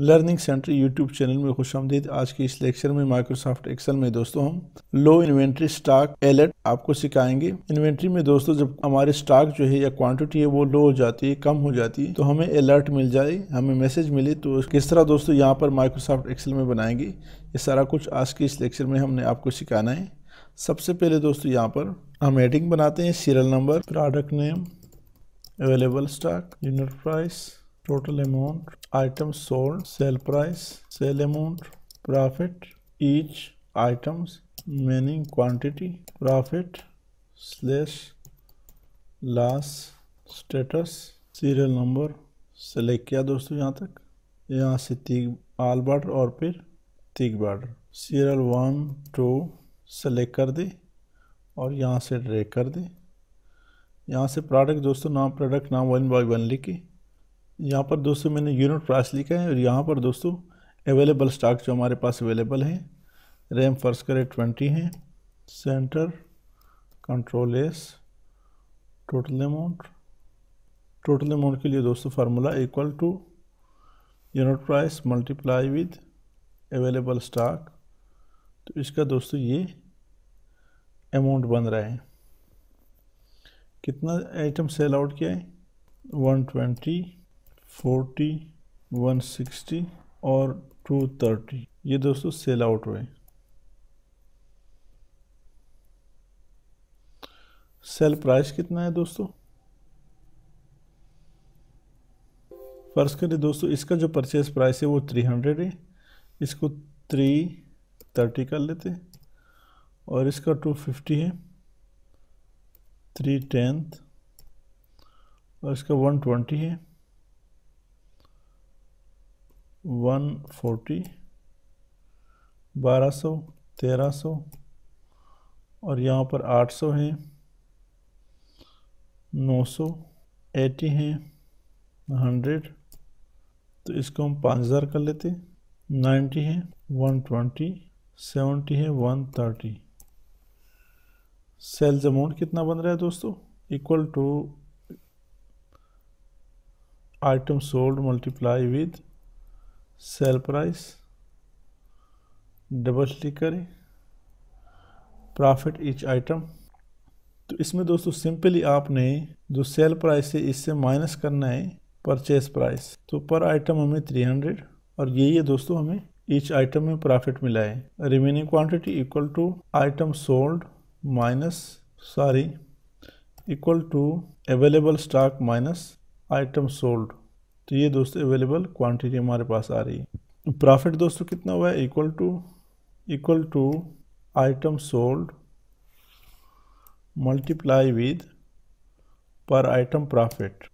learning centre YouTube channel में खुश आमदीद आज के इस लेक्चर में माइक्रोसॉफ्ट एक्सेल में दोस्तों हम लो इन्वेंट्री स्टॉक एलर्ट आपको सिखाएंगे इन्वेंट्री में दोस्तों जब हमारे स्टॉक जो है या क्वांटिटी है वो लो हो जाती है कम हो जाती है तो हमें अलर्ट मिल जाए हमें मैसेज मिले तो किस तरह दोस्तों यहाँ पर माइक्रोसॉफ्ट एक्सेल में बनाएंगे ये सारा कुछ आज के इस लेक्चर में हमने आपको सिखाना है सबसे पहले दोस्तों यहाँ पर हम एडिंग बनाते हैं serial number product name available stock unit price total amount items sold sale price sale amount profit each items meaning quantity profit slash loss status serial number select किया दोस्तों यहाँ तक यहाँ से तीग आल बार्डर और फिर तीग border serial one two select कर दी और यहाँ से ड्रैग कर दी यहाँ से प्रोडक्ट दोस्तों नाम प्रोडक्ट नाम वन बाई वन लिखी यहाँ पर दोस्तों मैंने यूनिट प्राइस लिखा है और यहाँ पर दोस्तों अवेलेबल स्टॉक जो हमारे पास अवेलेबल हैं रैम फर्स का ट्वेंटी हैं centre control S total amount total amount के लिए दोस्तों formula equal to unit price multiply with available stock तो इसका दोस्तों ये अमाउंट बन रहा है कितना आइटम सेल आउट किया है one twenty forty one sixty और टू थर्टी ये दोस्तों सेल आउट हुए सेल प्राइस कितना है दोस्तों फर्स्ट करिए दोस्तों इसका जो परचेज प्राइस है वो थ्री हंड्रेड है इसको थ्री थर्टी कर लेते और इसका टू फिफ्टी है थ्री टेंथ और इसका वन ट्वेंटी है वन फोर्टी बारह सौ तेरह सौ और यहाँ पर आठ सौ हैं नौ सौ एटी हैं हंड्रेड तो इसको हम पाँच हज़ार कर लेते नाइन्टी हैं वन ट्वेंटी सेवेंटी है वन थर्टी सेल्स अमाउंट कितना बन रहा है दोस्तों equal to item sold multiply with sell price double click करें प्रॉफिट ईच आइटम तो इसमें दोस्तों सिंपली आपने जो सेल प्राइस है इससे माइनस करना है परचेज प्राइस तो पर आइटम हमें 300 और यही है दोस्तों हमें ईच आइटम में प्रॉफिट मिला है remaining quantity equal to item sold minus sorry equal to available stock minus item sold तो ये दोस्तों अवेलेबल क्वांटिटी हमारे पास आ रही है प्रॉफिट दोस्तों कितना हुआ है equal to equal to item sold multiply with per item profit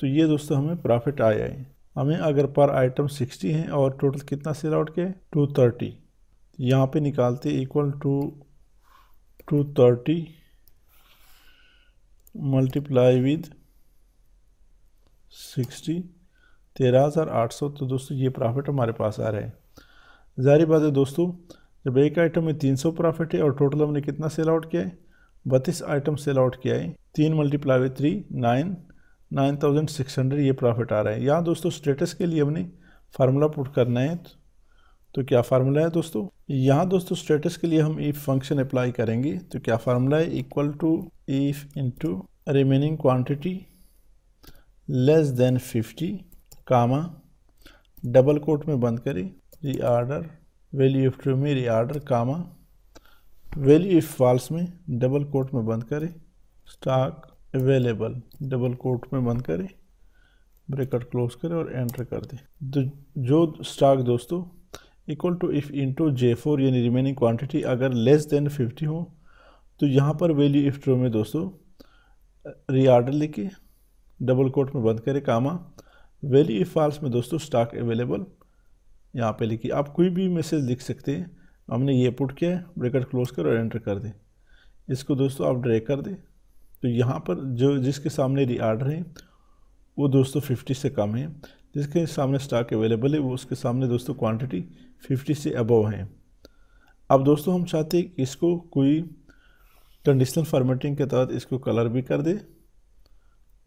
तो ये दोस्तों हमें प्रॉफिट आया है हमें अगर पर आइटम 60 हैं और टोटल कितना सेल आउट के 230 थर्टी यहाँ पर निकालते equal to two thirty multiply with sixty तेरह हज़ार आठ सौ तो दोस्तों ये प्रॉफिट हमारे पास आ रहा है जारी बात है दोस्तों जब एक आइटम में तीन सौ प्रॉफिट है और टोटल हमने कितना सेल आउट किया है बत्तीस आइटम सेल आउट किया है तीन multiply by three nine nine thousand six hundred ये प्रॉफिट आ रहा है यहाँ दोस्तों स्टेटस के लिए हमने फार्मूला पुट करना है तो क्या फार्मूला है दोस्तों यहाँ दोस्तों स्टेटस के लिए हम ईफ फंक्शन अप्लाई करेंगे तो क्या फार्मूला है equal to if into remaining quantity less than fifty comma double quote में बंद करी री आर्डर वैल्यू इफ ट्रू में reorder comma value if false में डबल कोट में बंद करी स्टॉक अवेलेबल डबल कोट में बंद करें ब्रेकट क्लोज करें और एंटर कर दें तो जो स्टॉक दोस्तों equal to if into J four यानी रिमेनिंग क्वांटिटी अगर लेस देन फिफ्टी हो तो यहाँ पर वैल्यू इफ ट्रो में दोस्तों रीआर्डर लिखे डबल कोट में बंद करें कामा वैली ई फॉल्स में दोस्तों स्टॉक अवेलेबल यहाँ पे लिखिए आप कोई भी मैसेज लिख सकते हैं हमने ये पुट किया है ब्रेकेट क्लोज कर और एंटर कर दें इसको दोस्तों आप ड्रैग कर दें तो यहाँ पर जो जिसके सामने रिआर्डर हैं वो दोस्तों फिफ्टी से कम है जिसके सामने स्टॉक अवेलेबल है वो उसके सामने दोस्तों क्वान्टिटी फिफ्टी से अबव है अब दोस्तों हम चाहते हैं इसको कोई कंडीशनल फार्मेटिंग के तहत इसको कलर भी कर दे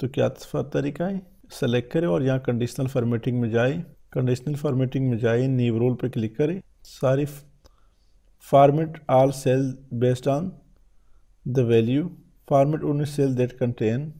तो क्या तरीका है सेलेक्ट करें और यहाँ कंडीशनल फॉर्मेटिंग में जाए कंडीशनल फॉर्मेटिंग में जाए नीव रोल पर क्लिक करें sorry format all cell based on the value format only cell that contain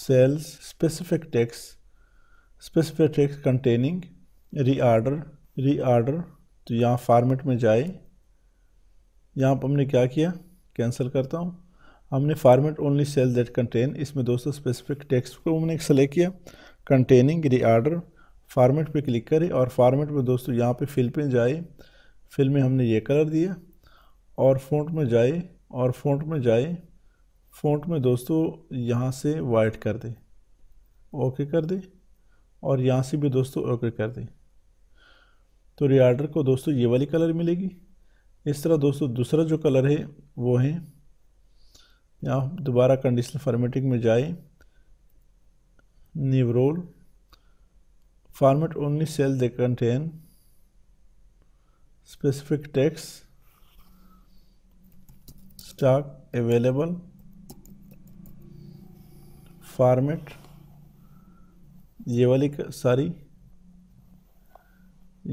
cells specific text specific text containing reorder reorder तो यहाँ फार्मेट में जाए यहाँ पर हमने क्या किया कैंसिल करता हूँ हमने format only cell that contain इसमें दोस्तों स्पेसिफिक टेक्स्ट को हमने सेलेक्ट किया कंटेनिंग रीआर्डर फार्मेट पे क्लिक करें और फार्मेट में दोस्तों यहाँ पे फिल पे जाए फिल में हमने ये कलर दिया और फोंट में जाए और फोंट में जाए फोंट में दोस्तों यहाँ से वाइट कर दे ओके कर दे और यहाँ से भी दोस्तों ओके कर दे तो रिआर्डर को दोस्तों ये वाली कलर मिलेगी इस तरह दोस्तों दूसरा जो कलर है वो है या दोबारा कंडीशनल फार्मेटिंग में जाए new rule only cell that contain specific text stock available format ये वाली सारी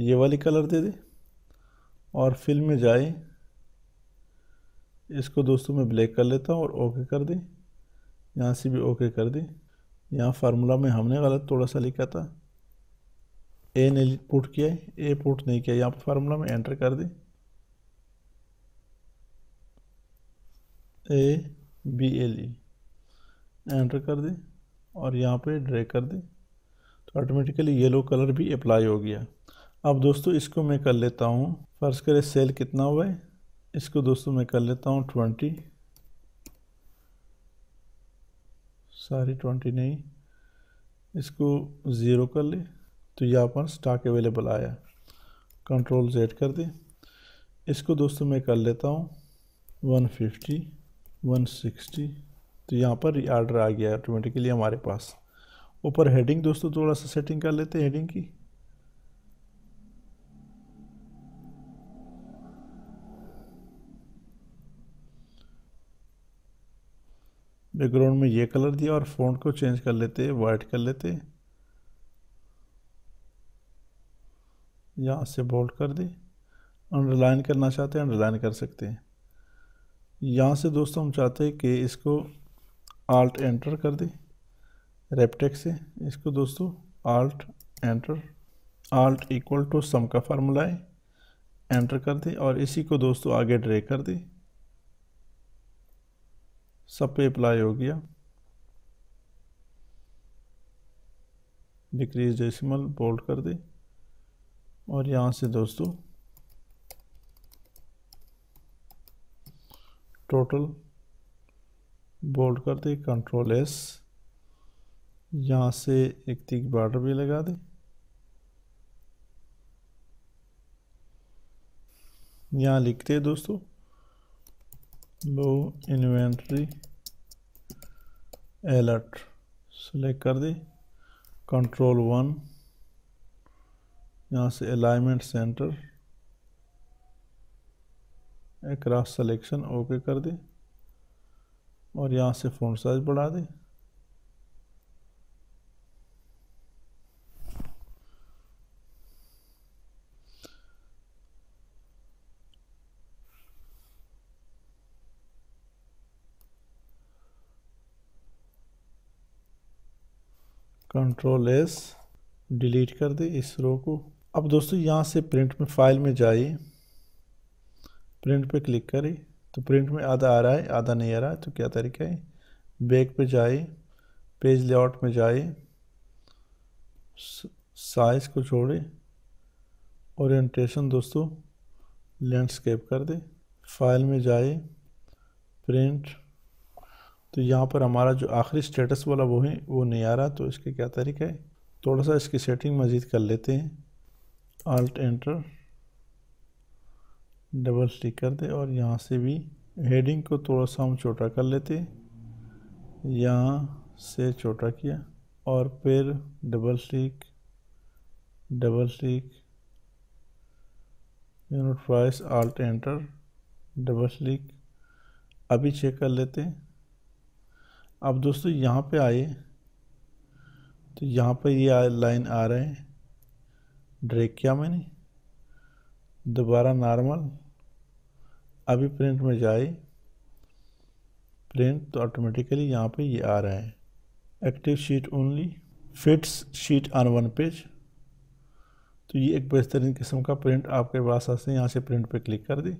ये वाली कलर दे दे और फिल्म में जाए इसको दोस्तों मैं ब्लैक कर लेता हूँ और ओके कर दें यहाँ से भी ओके कर दें यहाँ फार्मूला में हमने गलत थोड़ा सा लिखा था ए ने पुट किया है ए पुट नहीं किया यहाँ पर फार्मूला में एंटर कर दें A B L E enter कर दें और यहाँ पे ड्रैग कर दें तो ऑटोमेटिकली येलो कलर भी अप्लाई हो गया अब दोस्तों इसको मैं कर लेता हूँ फ़र्श करें सेल कितना हुआ है इसको दोस्तों मैं कर लेता हूँ ट्वेंटी सारी ट्वेंटी नहीं इसको ज़ीरो कर ले तो यहाँ पर स्टॉक अवेलेबल आया कंट्रोल जेड कर दे इसको दोस्तों मैं कर लेता हूँ वन फिफ्टी वन सिक्सटी तो यहाँ पर आर्डर आ गया ऑटोमेटिकली हमारे पास ऊपर हेडिंग दोस्तों थोड़ा सा सेटिंग कर लेते हैं हेडिंग की बैकग्राउंड में ये कलर दिया और फ़ॉन्ट को चेंज कर लेते वाइट कर लेते यहाँ से बोल्ड कर दे अंडरलाइन करना चाहते हैं अंडरलाइन कर सकते हैं यहाँ से दोस्तों हम चाहते हैं कि इसको आल्ट एंटर कर दें रेपटेक से इसको दोस्तों alt enter alt equal to sum का फार्मूला है एंटर कर दे और इसी को दोस्तों आगे ड्रैग कर दे सब पे अप्लाई हो गया डिक्रीज डेसिमल बोल्ड कर दे और यहाँ से दोस्तों टोटल बोल्ड कर दे कंट्रोल एस यहाँ से एक तीख बॉर्डर भी लगा दे यहाँ लिखते हैं दोस्तों लो इन्वेंट्री एलर्ट सेलेक्ट कर दी कंट्रोल वन यहाँ से alignment centre across selection okay कर दी और यहाँ से फोन साइज बढ़ा दी कंट्रोल एस डिलीट कर दे इस रो को अब दोस्तों यहाँ से प्रिंट में फाइल में जाइए प्रिंट पे क्लिक करें तो प्रिंट में आधा आ रहा है आधा नहीं आ रहा है तो क्या तरीका है बैक पे जाइए पेज लेआउट में जाइए साइज को छोड़े ओरिएंटेशन दोस्तों लैंडस्केप कर दे फाइल में जाइए प्रिंट तो यहाँ पर हमारा जो आखिरी स्टेटस वाला वो है वो नहीं आ रहा तो इसके क्या तरीका है थोड़ा सा इसकी सेटिंग मज़ीद कर लेते हैं आल्ट एंटर डबल क्लिक कर दे और यहाँ से भी हेडिंग को थोड़ा सा हम छोटा कर लेते यहाँ से छोटा किया और फिर double click double click unit price alt enter double click अभी चेक कर लेते हैं अब दोस्तों यहाँ पे आए तो यहाँ पर ये लाइन आ रहे हैं ड्रेक किया मैंने दोबारा नॉर्मल अभी प्रिंट में जाए प्रिंट तो ऑटोमेटिकली यहाँ पे ये आ रहा है active sheet only fits sheet on one page तो ये एक बेहतरीन किस्म का प्रिंट आपके पास आते हैं यहाँ से प्रिंट पे क्लिक कर दी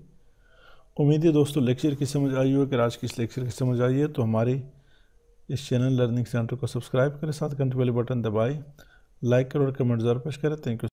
उम्मीद है दोस्तों लेक्चर की समझ आई हो कि आज किस लेक्चर की समझ आई है तो हमारी इस चैनल लर्निंग सेंटर को सब्सक्राइब करें साथ घंटे वाले बटन दबाएं लाइक करें और कमेंट जरूर पेश करें थैंक यू